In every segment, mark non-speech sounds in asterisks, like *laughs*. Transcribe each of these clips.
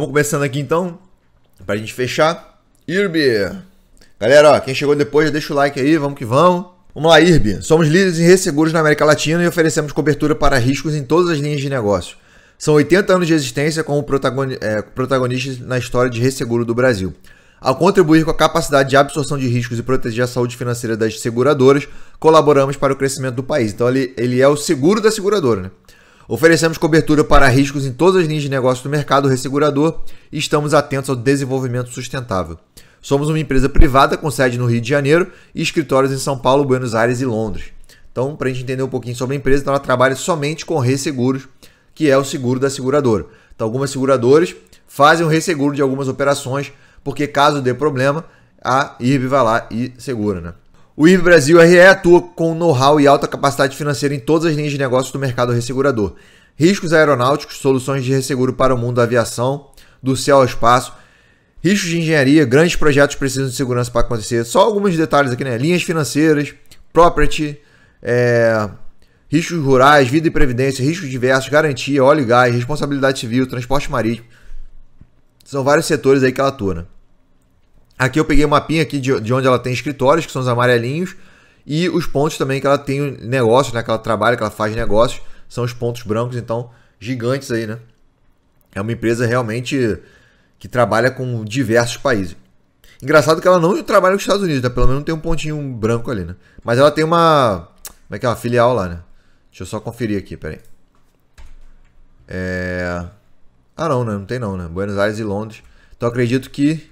Vamos começando aqui então, pra gente fechar. Irbi! Galera, ó, quem chegou depois, já deixa o like aí, vamos que vamos. Vamos lá, IRB. Somos líderes em resseguros na América Latina e oferecemos cobertura para riscos em todas as linhas de negócio. São 80 anos de existência como protagoni é, protagonistas na história de resseguro do Brasil. Ao contribuir com a capacidade de absorção de riscos e proteger a saúde financeira das seguradoras, colaboramos para o crescimento do país. Então ele, ele é o seguro da seguradora, né? Oferecemos cobertura para riscos em todas as linhas de negócio do mercado ressegurador e estamos atentos ao desenvolvimento sustentável. Somos uma empresa privada com sede no Rio de Janeiro e escritórios em São Paulo, Buenos Aires e Londres. Então, para a gente entender um pouquinho sobre a empresa, então ela trabalha somente com resseguros, que é o seguro da seguradora. Então, algumas seguradoras fazem o resseguro de algumas operações, porque caso dê problema, a IRB vai lá e segura, né? O IB Brasil RE atua com know-how e alta capacidade financeira em todas as linhas de negócios do mercado ressegurador. Riscos aeronáuticos, soluções de resseguro para o mundo da aviação, do céu ao espaço, riscos de engenharia, grandes projetos precisam de segurança para acontecer. Só alguns detalhes aqui, né? Linhas financeiras, property, é, riscos rurais, vida e previdência, riscos diversos, garantia, óleo e gás, responsabilidade civil, transporte marítimo. São vários setores aí que ela atua, né? Aqui eu peguei o um mapinha aqui de, de onde ela tem escritórios, que são os amarelinhos, e os pontos também que ela tem negócios, né? Que ela trabalha, que ela faz negócios, são os pontos brancos, então, gigantes aí, né? É uma empresa realmente que trabalha com diversos países. Engraçado que ela não trabalha nos Estados Unidos, né? Pelo menos tem um pontinho branco ali, né? Mas ela tem uma. Como é que é? Uma filial lá, né? Deixa eu só conferir aqui, peraí. É. Ah, não, né? Não tem não, né? Buenos Aires e Londres. Então acredito que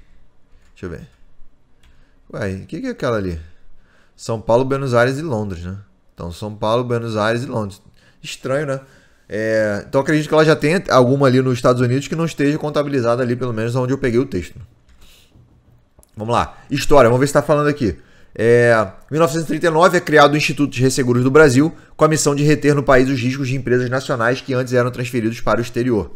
Deixa eu ver. Ué, o que, que é aquela ali? São Paulo, Buenos Aires e Londres, né? Então, São Paulo, Buenos Aires e Londres. Estranho, né? É, então, acredito que ela já tenha alguma ali nos Estados Unidos que não esteja contabilizada ali, pelo menos onde eu peguei o texto. Vamos lá. História, vamos ver se está falando aqui. É, 1939 é criado o Instituto de Resseguros do Brasil com a missão de reter no país os riscos de empresas nacionais que antes eram transferidos para o exterior.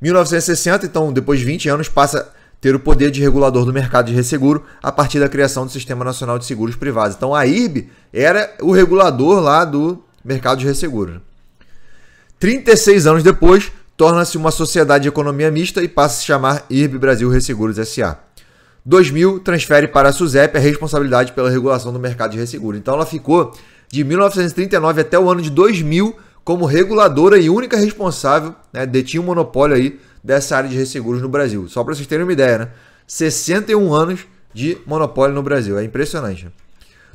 1960, então depois de 20 anos, passa ter o poder de regulador do mercado de resseguro a partir da criação do Sistema Nacional de Seguros Privados. Então a IRB era o regulador lá do mercado de resseguro. 36 anos depois, torna-se uma sociedade de economia mista e passa a se chamar IRB Brasil Resseguros SA. 2000 transfere para a SUSEP a responsabilidade pela regulação do mercado de resseguro. Então ela ficou de 1939 até o ano de 2000 como reguladora e única responsável, né, detinha o um monopólio aí dessa área de resseguros no Brasil. Só para vocês terem uma ideia, né? 61 anos de monopólio no Brasil. É impressionante. Né?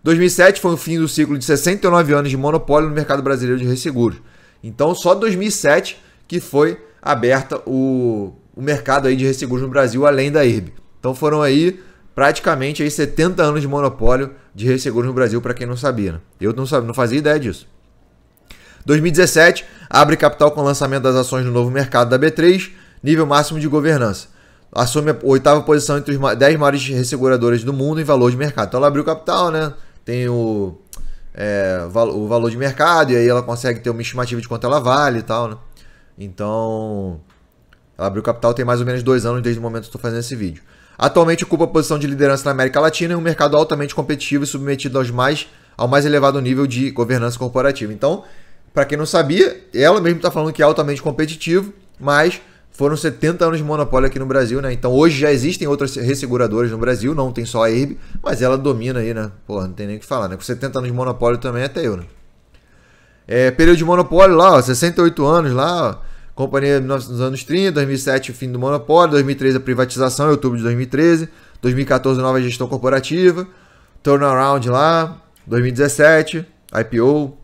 2007 foi o fim do ciclo de 69 anos de monopólio no mercado brasileiro de resseguros. Então, só 2007 que foi aberta o, o mercado aí de resseguros no Brasil, além da IRB. Então, foram aí praticamente aí 70 anos de monopólio de resseguros no Brasil, para quem não sabia. Né? Eu não, sabia, não fazia ideia disso. 2017 abre capital com o lançamento das ações no novo mercado da B3 nível máximo de governança. Assume a oitava posição entre os 10 maiores resseguradoras do mundo em valor de mercado. Então ela abriu capital, né? Tem o, é, o valor de mercado e aí ela consegue ter uma estimativa de quanto ela vale e tal, né? Então, ela abriu capital tem mais ou menos dois anos desde o momento que estou fazendo esse vídeo. Atualmente ocupa a posição de liderança na América Latina em um mercado altamente competitivo e submetido aos mais, ao mais elevado nível de governança corporativa. Então, para quem não sabia, ela mesmo está falando que é altamente competitivo, mas foram 70 anos de monopólio aqui no Brasil, né? Então hoje já existem outras resseguradoras no Brasil, não tem só a IRB, mas ela domina aí, né? Porra, não tem nem o que falar, né? Com 70 anos de monopólio também até eu, né? É, período de monopólio lá, ó, 68 anos lá, ó, companhia nos anos 30, 2007 fim do monopólio, 2013 a privatização, outubro de 2013, 2014 nova gestão corporativa, turnaround lá, 2017, IPO,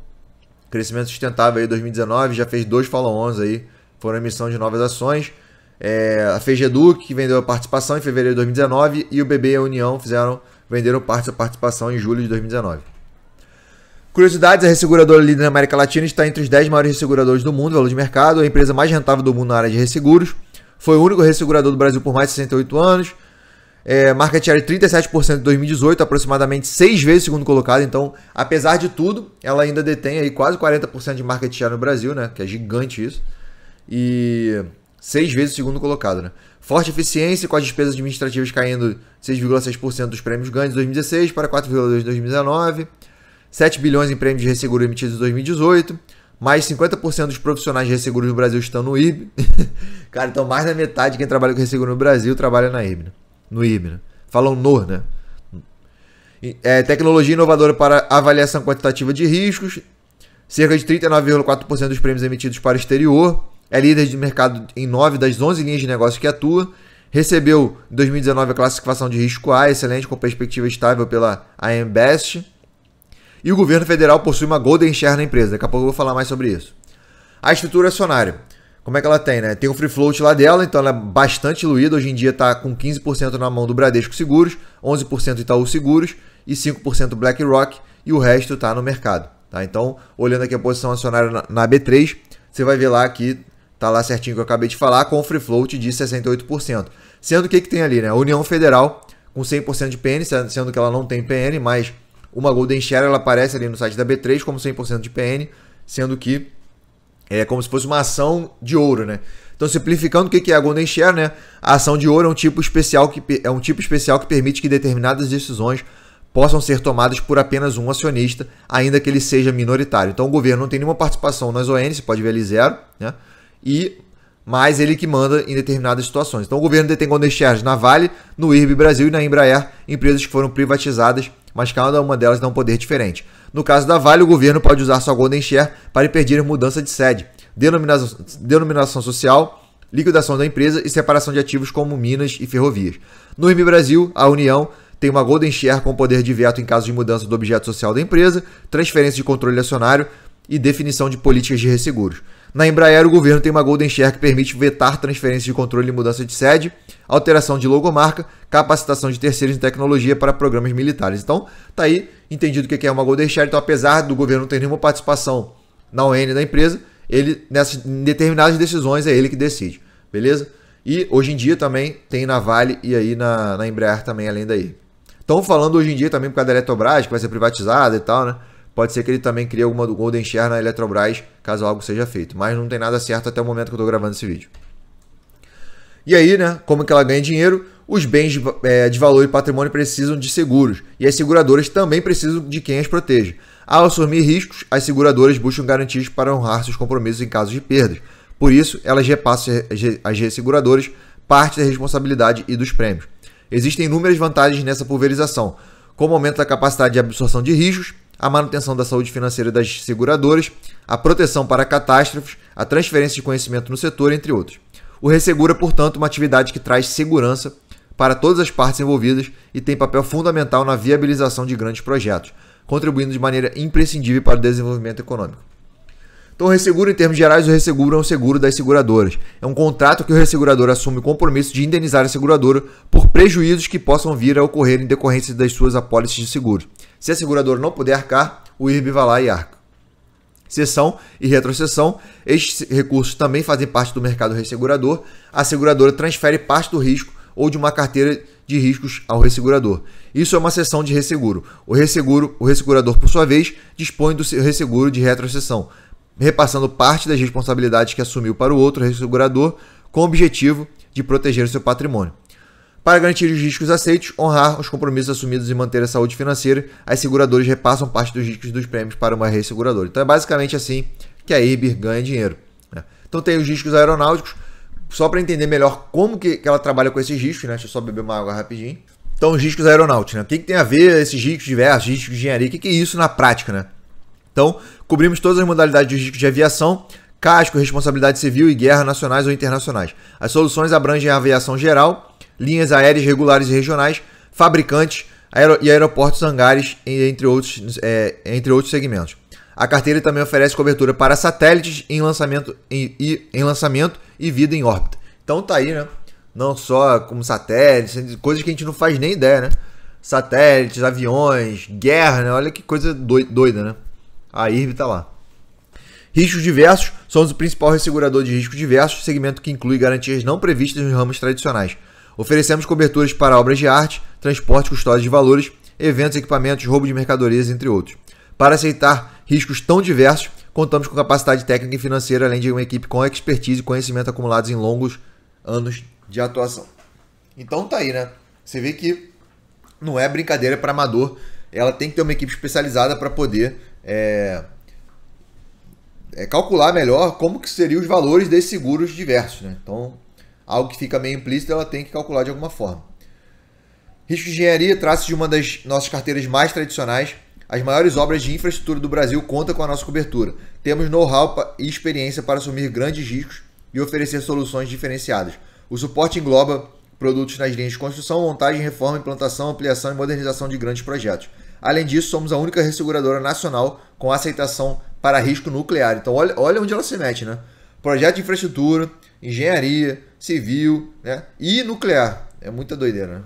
crescimento sustentável aí 2019, já fez dois follow-ons aí foram emissão de novas ações. É, a FEGEDUC, que vendeu a participação em fevereiro de 2019, e o BB e a União fizeram, venderam parte da participação em julho de 2019. Curiosidades, a resseguradora líder na América Latina está entre os 10 maiores resseguradores do mundo, valor de mercado, a empresa mais rentável do mundo na área de resseguros. Foi o único ressegurador do Brasil por mais de 68 anos. É, market share 37% em 2018, aproximadamente 6 vezes segundo colocado. Então, apesar de tudo, ela ainda detém aí quase 40% de market share no Brasil, né? Que é gigante isso e seis vezes o segundo colocado, né? Forte eficiência com as despesas administrativas caindo 6,6% dos prêmios ganhos em 2016 para 4,2% em 2019, 7 bilhões em prêmios de resseguro emitidos em 2018, mais 50% dos profissionais de resseguro no Brasil estão no IB. *laughs* Cara, então mais da metade de quem trabalha com resseguro no Brasil trabalha na IB, né? no IB, né? Falam no, né? É, tecnologia inovadora para avaliação quantitativa de riscos, cerca de 39,4% dos prêmios emitidos para exterior, é líder de mercado em 9 das 11 linhas de negócio que atua, recebeu em 2019 a classificação de risco A, excelente, com perspectiva estável pela AM Best, e o governo federal possui uma golden share na empresa, daqui a pouco eu vou falar mais sobre isso. A estrutura acionária, como é que ela tem, né? Tem o free float lá dela, então ela é bastante diluída, hoje em dia está com 15% na mão do Bradesco Seguros, 11% Itaú Seguros e 5% BlackRock, e o resto está no mercado. Tá? Então, olhando aqui a posição acionária na B3, você vai ver lá que Tá lá certinho que eu acabei de falar, com free float de 68%. Sendo que que tem ali, né? A União Federal com 100% de PN, sendo que ela não tem PN, mas uma Golden Share ela aparece ali no site da B3 como 100% de PN, sendo que é como se fosse uma ação de ouro, né? Então, simplificando o que é a Golden Share, né? A ação de ouro é um tipo especial que, é um tipo especial que permite que determinadas decisões possam ser tomadas por apenas um acionista, ainda que ele seja minoritário. Então, o governo não tem nenhuma participação nas ON, você pode ver ali zero, né? e mais ele que manda em determinadas situações. Então o governo detém golden shares na Vale, no IRB Brasil e na Embraer, empresas que foram privatizadas, mas cada uma delas dá um poder diferente. No caso da Vale, o governo pode usar sua Golden Share para impedir mudança de sede, denominação, denominação social, liquidação da empresa e separação de ativos como minas e ferrovias. No IRB Brasil, a União tem uma Golden Share com poder de veto em caso de mudança do objeto social da empresa, transferência de controle acionário e definição de políticas de resseguros. Na Embraer, o governo tem uma Golden Share que permite vetar transferências de controle e mudança de sede, alteração de logomarca, capacitação de terceiros em tecnologia para programas militares. Então, tá aí entendido o que é uma Golden Share. Então, apesar do governo não ter nenhuma participação na ON da empresa, ele, nessas em determinadas decisões, é ele que decide. Beleza? E hoje em dia também tem na Vale e aí na, na Embraer também, além daí. Estão falando hoje em dia também por causa da Eletrobras, que vai ser privatizada e tal, né? Pode ser que ele também crie alguma do Golden Share na Eletrobras, caso algo seja feito. Mas não tem nada certo até o momento que eu estou gravando esse vídeo. E aí, né? Como que ela ganha dinheiro? Os bens de, é, de valor e patrimônio precisam de seguros. E as seguradoras também precisam de quem as proteja. Ao assumir riscos, as seguradoras buscam garantias para honrar seus compromissos em caso de perdas. Por isso, elas repassam às resseguradoras parte da responsabilidade e dos prêmios. Existem inúmeras vantagens nessa pulverização, como aumento da capacidade de absorção de riscos, a manutenção da saúde financeira das seguradoras, a proteção para catástrofes, a transferência de conhecimento no setor, entre outros. O Ressegura, portanto, uma atividade que traz segurança para todas as partes envolvidas e tem papel fundamental na viabilização de grandes projetos, contribuindo de maneira imprescindível para o desenvolvimento econômico. Então, o resseguro, em termos gerais, o resseguro é um seguro das seguradoras. É um contrato que o ressegurador assume o compromisso de indenizar a seguradora por prejuízos que possam vir a ocorrer em decorrência das suas apólices de seguro. Se a seguradora não puder arcar, o IRB vai lá e arca. Sessão e retrocessão. Estes recursos também fazem parte do mercado ressegurador. A seguradora transfere parte do risco ou de uma carteira de riscos ao ressegurador. Isso é uma sessão de resseguro. O resseguro, o ressegurador, por sua vez, dispõe do resseguro de retrocessão repassando parte das responsabilidades que assumiu para o outro ressegurador com o objetivo de proteger o seu patrimônio. Para garantir os riscos aceitos, honrar os compromissos assumidos e manter a saúde financeira, as seguradoras repassam parte dos riscos dos prêmios para uma resseguradora. Então é basicamente assim que a IRB ganha dinheiro. Né? Então tem os riscos aeronáuticos, só para entender melhor como que, ela trabalha com esses riscos, né? Deixa eu só beber uma água rapidinho. Então os riscos aeronáuticos, né? O que, que tem a ver esses riscos diversos, riscos de engenharia, o que, que é isso na prática, né? Então, cobrimos todas as modalidades de, de aviação, casco, responsabilidade civil e guerra nacionais ou internacionais. As soluções abrangem a aviação geral, linhas aéreas regulares e regionais, fabricantes aer e aeroportos hangares, entre outros, é, entre outros segmentos. A carteira também oferece cobertura para satélites em lançamento, em, em lançamento e vida em órbita. Então tá aí, né? Não só como satélites, coisas que a gente não faz nem ideia, né? Satélites, aviões, guerra, né? Olha que coisa doida, né? A IRB está lá. Riscos diversos. Somos é o principal ressegurador de riscos diversos, segmento que inclui garantias não previstas nos ramos tradicionais. Oferecemos coberturas para obras de arte, transporte, custódia de valores, eventos, equipamentos, roubo de mercadorias, entre outros. Para aceitar riscos tão diversos, contamos com capacidade técnica e financeira, além de uma equipe com expertise e conhecimento acumulados em longos anos de atuação. Então tá aí, né? Você vê que não é brincadeira para amador, ela tem que ter uma equipe especializada para poder é, é calcular melhor como que seriam os valores desses seguros diversos. Né? Então, algo que fica meio implícito, ela tem que calcular de alguma forma. Risco de engenharia trata de uma das nossas carteiras mais tradicionais. As maiores obras de infraestrutura do Brasil contam com a nossa cobertura. Temos know-how e experiência para assumir grandes riscos e oferecer soluções diferenciadas. O suporte engloba produtos nas linhas de construção, montagem, reforma, implantação, ampliação e modernização de grandes projetos. Além disso, somos a única resseguradora nacional com aceitação para risco nuclear. Então, olha, olha onde ela se mete, né? Projeto de infraestrutura, engenharia, civil né? e nuclear. É muita doideira, né?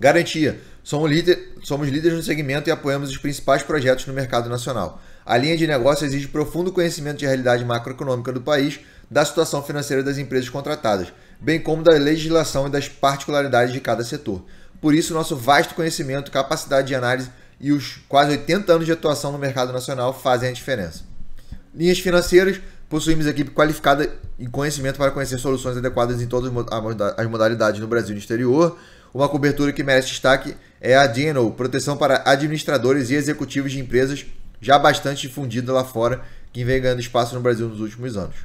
Garantia. Somos, líder, somos líderes no segmento e apoiamos os principais projetos no mercado nacional. A linha de negócio exige profundo conhecimento de realidade macroeconômica do país, da situação financeira das empresas contratadas, bem como da legislação e das particularidades de cada setor. Por isso, nosso vasto conhecimento, capacidade de análise e os quase 80 anos de atuação no mercado nacional fazem a diferença. Linhas financeiras, possuímos equipe qualificada em conhecimento para conhecer soluções adequadas em todas as modalidades no Brasil e no exterior. Uma cobertura que merece destaque é a DNO, proteção para administradores e executivos de empresas já bastante difundida lá fora, que vem ganhando espaço no Brasil nos últimos anos.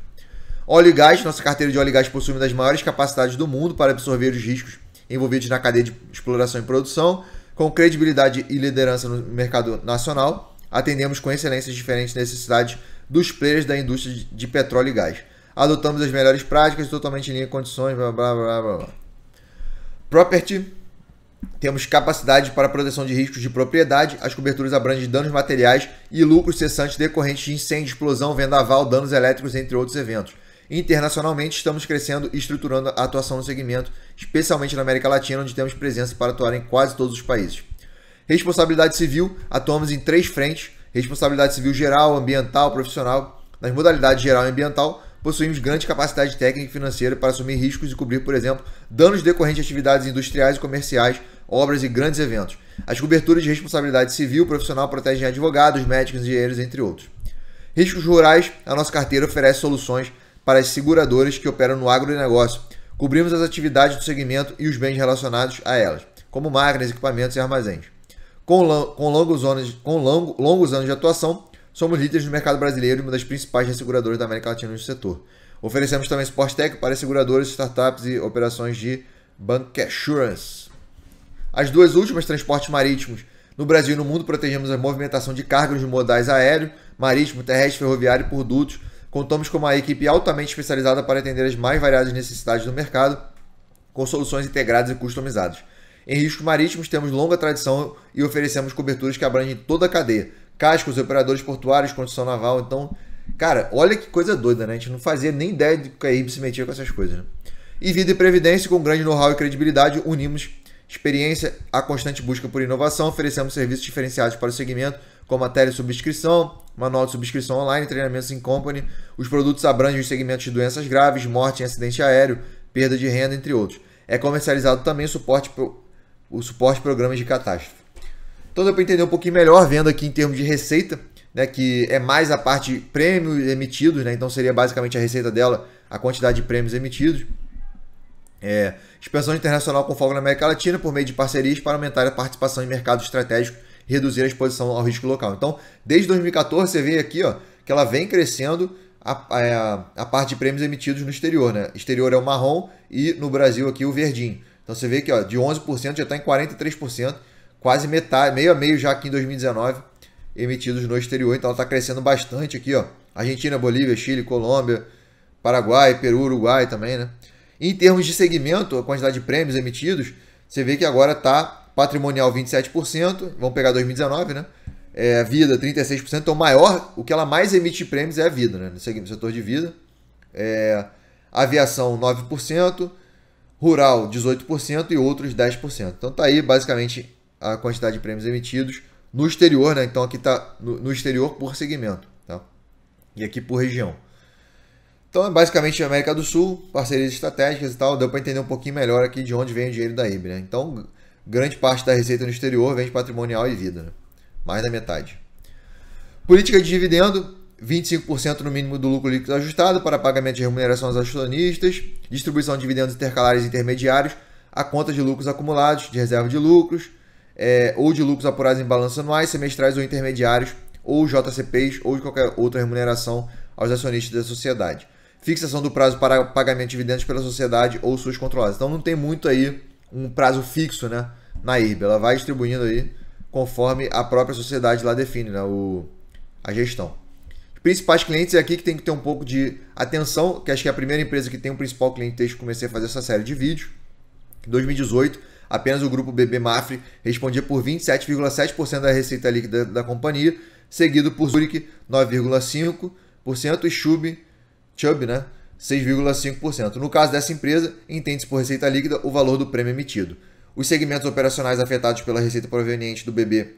Óleo e gás, nossa carteira de óleo e gás possui uma das maiores capacidades do mundo para absorver os riscos envolvidos na cadeia de exploração e produção, com credibilidade e liderança no mercado nacional, atendemos com excelência as diferentes necessidades dos players da indústria de petróleo e gás. Adotamos as melhores práticas, totalmente em linha com condições, blá blá blá blá. blá. Property. Temos capacidade para proteção de riscos de propriedade. As coberturas abrangem danos materiais e lucros cessantes decorrentes de incêndio, explosão, vendaval, danos elétricos, entre outros eventos. Internacionalmente, estamos crescendo e estruturando a atuação no segmento, especialmente na América Latina, onde temos presença para atuar em quase todos os países. Responsabilidade civil, atuamos em três frentes: responsabilidade civil geral, ambiental, profissional. Nas modalidades geral e ambiental, possuímos grande capacidade técnica e financeira para assumir riscos e cobrir, por exemplo, danos decorrentes de atividades industriais e comerciais, obras e grandes eventos. As coberturas de responsabilidade civil profissional protegem advogados, médicos, engenheiros, entre outros. Riscos rurais, a nossa carteira oferece soluções para as seguradoras que operam no agronegócio. Cobrimos as atividades do segmento e os bens relacionados a elas, como máquinas, equipamentos e armazéns. Com, longos, anos, com longos anos de atuação, somos líderes no mercado brasileiro e uma das principais resseguradoras da América Latina no setor. Oferecemos também suporte técnico para seguradoras, startups e operações de assurance. As duas últimas, transportes marítimos. No Brasil e no mundo, protegemos a movimentação de cargas de modais aéreo, marítimo, terrestre, ferroviário e por dutos Contamos com uma equipe altamente especializada para atender as mais variadas necessidades do mercado, com soluções integradas e customizadas. Em riscos marítimos, temos longa tradição e oferecemos coberturas que abrangem toda a cadeia: cascos, operadores portuários, construção naval. Então, cara, olha que coisa doida, né? A gente não fazia nem ideia de que a IB se metia com essas coisas. Né? E vida e previdência, com grande know-how e credibilidade, unimos experiência à constante busca por inovação, oferecemos serviços diferenciados para o segmento, como a telesubscrição, manual de subscrição online, treinamentos em company. Os produtos abrangem os segmentos de doenças graves, morte em acidente aéreo, perda de renda, entre outros. É comercializado também o suporte, o suporte programas de catástrofe. Então deu para entender um pouquinho melhor, vendo aqui em termos de receita, né, que é mais a parte prêmios emitidos, né, então seria basicamente a receita dela, a quantidade de prêmios emitidos. É, expansão internacional com foco na América Latina por meio de parcerias para aumentar a participação em mercados estratégicos reduzir a exposição ao risco local. Então, desde 2014, você vê aqui ó, que ela vem crescendo a, a, é, a, parte de prêmios emitidos no exterior. Né? Exterior é o marrom e no Brasil aqui o verdinho. Então você vê que ó, de 11% já está em 43%, quase metade, meio a meio já aqui em 2019, emitidos no exterior. Então ela está crescendo bastante aqui. Ó. Argentina, Bolívia, Chile, Colômbia, Paraguai, Peru, Uruguai também. Né? Em termos de segmento, a quantidade de prêmios emitidos, você vê que agora está patrimonial 27%, vamos pegar 2019, né? É, vida 36%, então maior, o que ela mais emite de prêmios é a vida, né? No setor de vida. É, aviação 9%, rural 18% e outros 10%. Então tá aí basicamente a quantidade de prêmios emitidos no exterior, né? Então aqui tá no, no exterior por segmento, tá? E aqui por região. Então é basicamente América do Sul, parcerias estratégicas e tal, deu para entender um pouquinho melhor aqui de onde vem o dinheiro da IB, né? Então Grande parte da receita no exterior vem de patrimonial e vida, né? mais da metade. Política de dividendo, 25% no mínimo do lucro líquido ajustado para pagamento de remuneração aos acionistas, distribuição de dividendos intercalares intermediários, a conta de lucros acumulados, de reserva de lucros, é, ou de lucros apurados em balanços anuais, semestrais ou intermediários, ou JCPs, ou de qualquer outra remuneração aos acionistas da sociedade. Fixação do prazo para pagamento de dividendos pela sociedade ou suas controladas. Então não tem muito aí um prazo fixo, né? na IRB. Ela vai distribuindo aí conforme a própria sociedade lá define né, o, a gestão. Os principais clientes é aqui que tem que ter um pouco de atenção, que acho que é a primeira empresa que tem um principal cliente desde que comecei a fazer essa série de vídeos. Em 2018, apenas o grupo BB Mafre respondia por 27,7% da receita líquida da, da companhia, seguido por Zurich 9,5% e Chubb, Chubb né, 6,5%. No caso dessa empresa, entende-se por receita líquida o valor do prêmio emitido. Os segmentos operacionais afetados pela receita proveniente do BB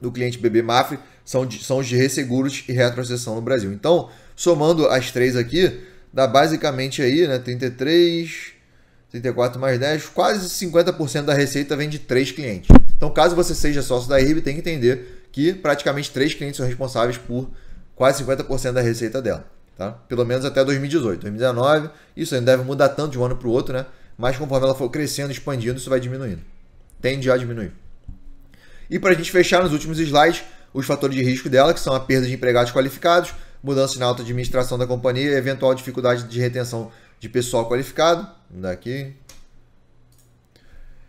do cliente BB Mafre são, de, são os de resseguros e retrocessão no Brasil. Então, somando as três aqui, dá basicamente aí, né, 33, 34 mais 10, quase 50% da receita vem de três clientes. Então, caso você seja sócio da IRB, tem que entender que praticamente três clientes são responsáveis por quase 50% da receita dela, tá? Pelo menos até 2018, 2019, isso ainda deve mudar tanto de um ano para o outro, né? mas conforme ela for crescendo, expandindo, isso vai diminuindo. Tende a diminuir. E para a gente fechar nos últimos slides, os fatores de risco dela, que são a perda de empregados qualificados, mudança na auto-administração da companhia e eventual dificuldade de retenção de pessoal qualificado. Daqui.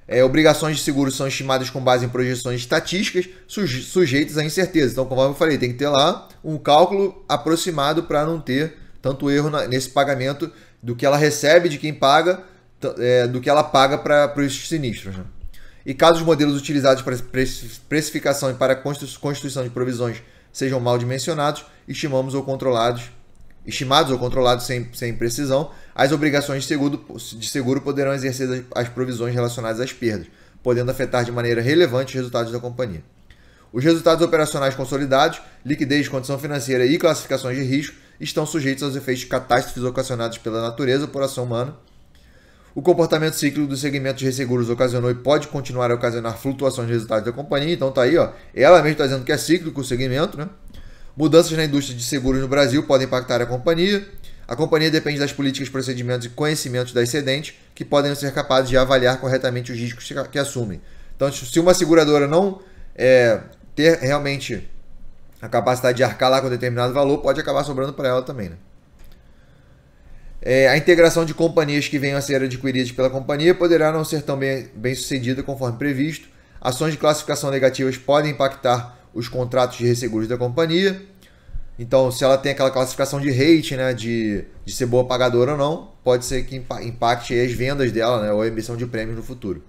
É, obrigações de seguro são estimadas com base em projeções estatísticas suje sujeitas a incerteza. Então, como eu falei, tem que ter lá um cálculo aproximado para não ter tanto erro na, nesse pagamento do que ela recebe de quem paga é, do que ela paga para os sinistros. Né? E caso os modelos utilizados para precificação e para constituição de provisões sejam mal dimensionados, estimamos ou controlados, estimados ou controlados sem, sem precisão, as obrigações de seguro, de seguro poderão exercer as provisões relacionadas às perdas, podendo afetar de maneira relevante os resultados da companhia. Os resultados operacionais consolidados, liquidez, condição financeira e classificações de risco estão sujeitos aos efeitos de catástrofes ocasionados pela natureza por ação humana o comportamento cíclico do segmento de resseguros ocasionou e pode continuar a ocasionar flutuações de resultados da companhia. Então tá aí, ó. Ela mesmo está dizendo que é cíclico o segmento, né? Mudanças na indústria de seguros no Brasil podem impactar a companhia. A companhia depende das políticas, procedimentos e conhecimentos da excedente, que podem ser capazes de avaliar corretamente os riscos que assumem. Então, se uma seguradora não é, ter realmente a capacidade de arcar lá com determinado valor, pode acabar sobrando para ela também. Né? É, a integração de companhias que venham a ser adquiridas pela companhia poderá não ser tão bem, bem sucedida conforme previsto. Ações de classificação negativas podem impactar os contratos de resseguros da companhia. Então, se ela tem aquela classificação de rate, né, de, de ser boa pagadora ou não, pode ser que impacte as vendas dela né, ou a emissão de prêmios no futuro.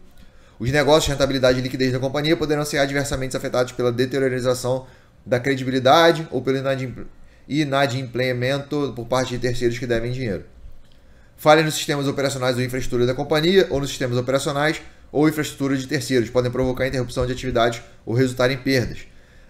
Os negócios, rentabilidade e liquidez da companhia poderão ser adversamente afetados pela deteriorização da credibilidade ou pelo inadimplemento por parte de terceiros que devem dinheiro. Falhas nos sistemas operacionais ou infraestrutura da companhia, ou nos sistemas operacionais ou infraestrutura de terceiros, podem provocar interrupção de atividades ou resultar em perdas.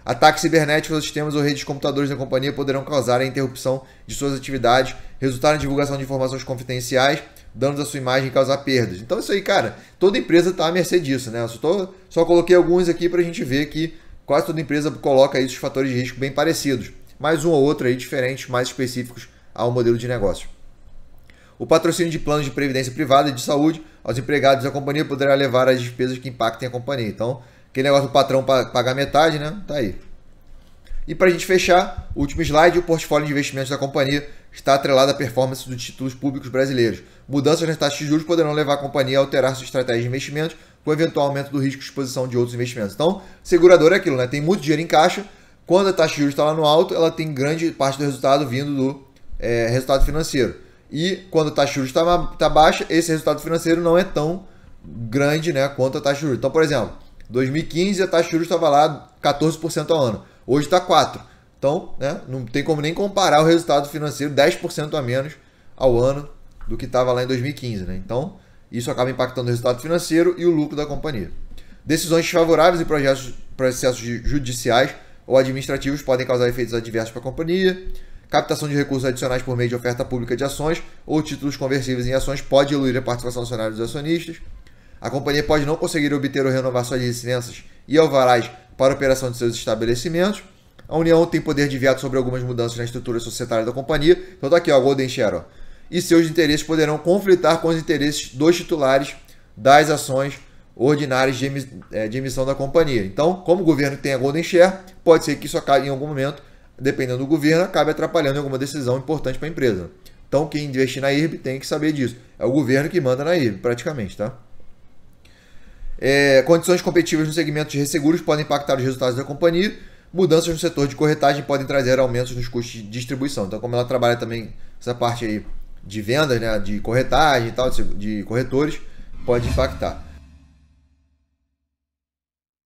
Ataques cibernéticos aos sistemas ou redes de computadores da companhia poderão causar a interrupção de suas atividades, resultar em divulgação de informações confidenciais, danos à sua imagem e causar perdas. Então, isso aí, cara, toda empresa está à mercê disso, né? Eu só, tô, só coloquei alguns aqui para a gente ver que quase toda empresa coloca aí os fatores de risco bem parecidos, mais um ou outro aí diferentes, mais específicos ao modelo de negócio. O patrocínio de planos de previdência privada e de saúde aos empregados da companhia poderá levar às despesas que impactem a companhia. Então, aquele negócio do patrão pagar metade, né? Tá aí. E para a gente fechar, último slide, o portfólio de investimentos da companhia está atrelado à performance dos títulos públicos brasileiros. Mudanças nas taxas de juros poderão levar a companhia a alterar sua estratégia de investimentos com eventual aumento do risco de exposição de outros investimentos. Então, seguradora é aquilo, né? Tem muito dinheiro em caixa. Quando a taxa de juros está lá no alto, ela tem grande parte do resultado vindo do é, resultado financeiro. E quando a taxa de juros está tá baixa, esse resultado financeiro não é tão grande né, quanto a taxa de juros. Então, por exemplo, 2015 a taxa de juros estava lá 14% ao ano. Hoje está 4%. Então, né, não tem como nem comparar o resultado financeiro 10% a menos ao ano do que estava lá em 2015. Né? Então, isso acaba impactando o resultado financeiro e o lucro da companhia. Decisões desfavoráveis e processos judiciais ou administrativos podem causar efeitos adversos para a companhia. Captação de recursos adicionais por meio de oferta pública de ações ou títulos conversíveis em ações pode diluir a participação acionária dos acionistas. A companhia pode não conseguir obter ou renovar suas licenças e alvarás para operação de seus estabelecimentos. A União tem poder de veto sobre algumas mudanças na estrutura societária da companhia. Então está aqui, ó, Golden Share. Ó. E seus interesses poderão conflitar com os interesses dos titulares das ações ordinárias eh, de, emissão da companhia. Então, como o governo tem a Golden Share, pode ser que isso acabe em algum momento dependendo do governo, acabe atrapalhando alguma decisão importante para a empresa. Então, quem investir na IRB tem que saber disso. É o governo que manda na IRB, praticamente, tá? É, condições competitivas no segmento de resseguros podem impactar os resultados da companhia. Mudanças no setor de corretagem podem trazer aumentos nos custos de distribuição. Então, como ela trabalha também essa parte aí de vendas, né, de corretagem e tal, de corretores, pode impactar.